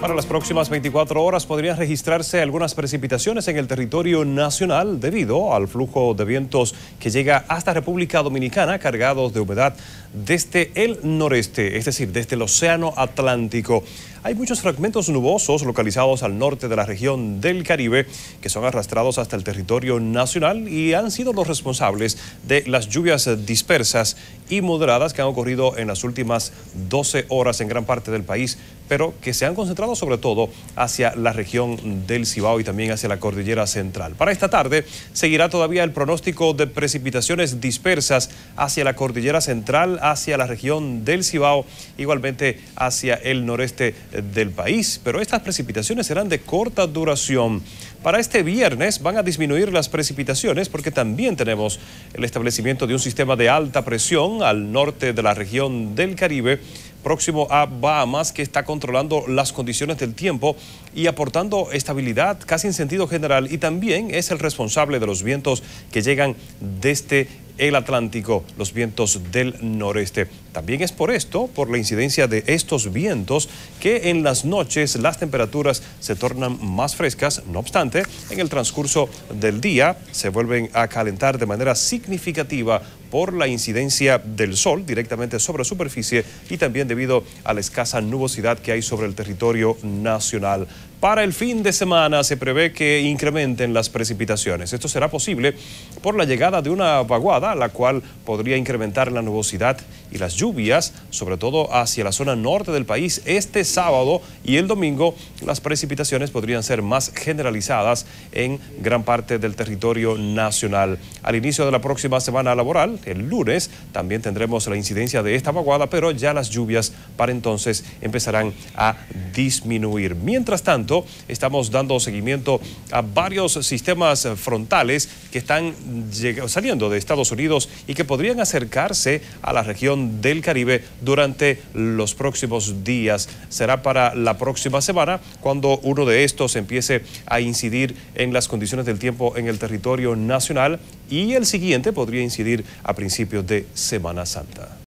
Para las próximas 24 horas podrían registrarse algunas precipitaciones en el territorio nacional debido al flujo de vientos que llega hasta República Dominicana cargados de humedad desde el noreste, es decir, desde el Océano Atlántico hay muchos fragmentos nubosos localizados al norte de la región del Caribe que son arrastrados hasta el territorio nacional y han sido los responsables de las lluvias dispersas y moderadas que han ocurrido en las últimas 12 horas en gran parte del país, pero que se han concentrado sobre todo hacia la región del Cibao y también hacia la cordillera central. Para esta tarde seguirá todavía el pronóstico de precipitaciones dispersas hacia la cordillera central, hacia la región del Cibao, igualmente hacia el noreste del país, pero estas precipitaciones serán de corta duración. Para este viernes van a disminuir las precipitaciones porque también tenemos el establecimiento de un sistema de alta presión al norte de la región del Caribe próximo a Bahamas que está controlando las condiciones del tiempo y aportando estabilidad casi en sentido general y también es el responsable de los vientos que llegan desde el Atlántico, los vientos del noreste. También es por esto, por la incidencia de estos vientos, que en las noches las temperaturas se tornan más frescas. No obstante, en el transcurso del día se vuelven a calentar de manera significativa por la incidencia del sol directamente sobre la superficie y también debido a la escasa nubosidad que hay sobre el territorio nacional. Para el fin de semana se prevé que incrementen las precipitaciones. Esto será posible por la llegada de una vaguada, la cual podría incrementar la nubosidad y las lluvias, sobre todo hacia la zona norte del país este sábado y el domingo. Las precipitaciones podrían ser más generalizadas en gran parte del territorio nacional. Al inicio de la próxima semana laboral, el lunes, también tendremos la incidencia de esta vaguada, pero ya las lluvias para entonces empezarán a disminuir. Mientras tanto, estamos dando seguimiento a varios sistemas frontales que están saliendo de Estados Unidos y que podrían acercarse a la región de el Caribe durante los próximos días. Será para la próxima semana cuando uno de estos empiece a incidir en las condiciones del tiempo en el territorio nacional y el siguiente podría incidir a principios de Semana Santa.